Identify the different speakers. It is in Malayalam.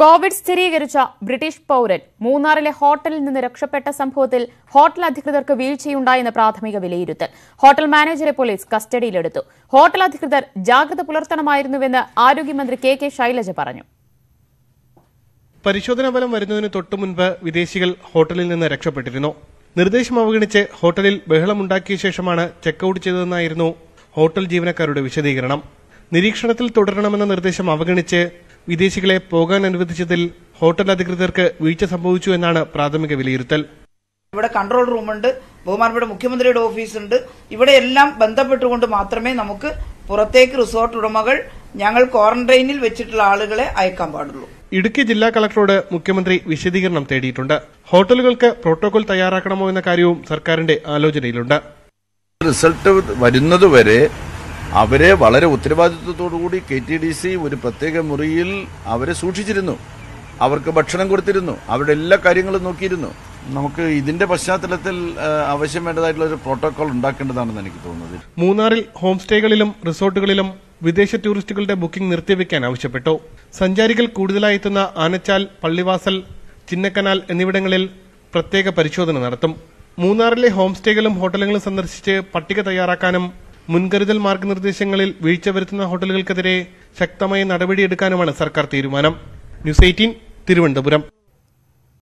Speaker 1: കോവിഡ് സ്ഥിരീകരിച്ച ബ്രിട്ടീഷ് പൌരൻ മൂന്നാറിലെ ഹോട്ടലിൽ നിന്ന് രക്ഷപ്പെട്ട സംഭവത്തിൽ ഹോട്ടൽ അധികൃതർക്ക് വീഴ്ചയുണ്ടായെന്ന പ്രാഥമിക വിലയിരുത്തൽ ഹോട്ടൽ മാനേജരെ പോലീസ് കസ്റ്റഡിയിലെടുത്തു ഹോട്ടൽ അധികൃതർ ജാഗ്രത പുലർത്തണമായിരുന്നുവെന്ന് ആരോഗ്യമന്ത്രി കെ കെ ശൈലജ പറഞ്ഞു
Speaker 2: പരിശോധനാ ഫലം വരുന്നതിന് തൊട്ടു മുൻപ് വിദേശികൾ ഹോട്ടലിൽ നിന്ന് രക്ഷപ്പെട്ടിരുന്നു നിർദ്ദേശം അവഗണിച്ച് ഹോട്ടലിൽ ബഹളമുണ്ടാക്കിയ ശേഷമാണ് ചെക്ക്ഔട്ട് ചെയ്തതെന്നായിരുന്നു ഹോട്ടൽ ജീവനക്കാരുടെ വിശദീകരണം നിരീക്ഷണത്തിൽ തുടരണമെന്ന നിർദ്ദേശം അവഗണിച്ച് വിദേശികളെ പോകാൻ അനുവദിച്ചതിൽ ഹോട്ടൽ അധികൃതർക്ക് വീഴ്ച സംഭവിച്ചു എന്നാണ് പ്രാഥമിക വിലയിരുത്തൽ
Speaker 3: ഇവിടെ കൺട്രോൾ റൂമുണ്ട് ബഹുമാനപ്പെട്ട മുഖ്യമന്ത്രിയുടെ ഓഫീസുണ്ട് ഇവിടെ എല്ലാം ബന്ധപ്പെട്ടുകൊണ്ട് മാത്രമേ നമുക്ക് പുറത്തേക്ക് റിസോർട്ട് ഉടമകൾ ഞങ്ങൾ ക്വാറന്റൈനിൽ വെച്ചിട്ടുള്ള ആളുകളെ അയക്കാൻ പാടുള്ളൂ
Speaker 2: ഇടുക്കി ജില്ലാ കളക്ടറോട് മുഖ്യമന്ത്രി വിശദീകരണം തേടിയിട്ടുണ്ട് ഹോട്ടലുകൾക്ക് പ്രോട്ടോകോൾ തയ്യാറാക്കണമോ എന്ന കാര്യവും സർക്കാരിന്റെ ആലോചനയിലുണ്ട്
Speaker 4: റിസൾട്ട് വരുന്നതുവരെ അവരെ വളരെ കൂടി കെ ടി ഡി സി ഒരു പ്രത്യേക മുറിയിൽ അവരെ സൂക്ഷിച്ചിരുന്നു അവർക്ക് ഭക്ഷണം കൊടുത്തിരുന്നു അവരുടെ എല്ലാ കാര്യങ്ങളും നോക്കിയിരുന്നു നമുക്ക് ഇതിന്റെ പശ്ചാത്തലത്തിൽ ആവശ്യം വേണ്ടതായിട്ടുള്ള ഒരു പ്രോട്ടോകോൾ ഉണ്ടാക്കേണ്ടതാണെന്ന് എനിക്ക് തോന്നുന്നത്
Speaker 2: മൂന്നാറിൽ ഹോം സ്റ്റേകളിലും റിസോർട്ടുകളിലും വിദേശ ടൂറിസ്റ്റുകളുടെ ബുക്കിംഗ് നിർത്തിവെക്കാൻ ആവശ്യപ്പെട്ടു സഞ്ചാരികൾ കൂടുതലായി എത്തുന്ന ആനച്ചാൽ പള്ളിവാസൽ ചിന്നക്കനാൽ എന്നിവിടങ്ങളിൽ പ്രത്യേക പരിശോധന നടത്തും മൂന്നാറിലെ ഹോം സ്റ്റേകളും ഹോട്ടലുകളും സന്ദർശിച്ച് പട്ടിക തയ്യാറാക്കാനും മുൻകരുതൽ മാർഗനിർദ്ദേശങ്ങളിൽ വീഴ്ച വരുത്തുന്ന ഹോട്ടലുകൾക്കെതിരെ ശക്തമായ നടപടിയെടുക്കാനുമാണ് സർക്കാർ തീരുമാനം ന്യൂസ് എയ്റ്റീൻ തിരുവനന്തപുരം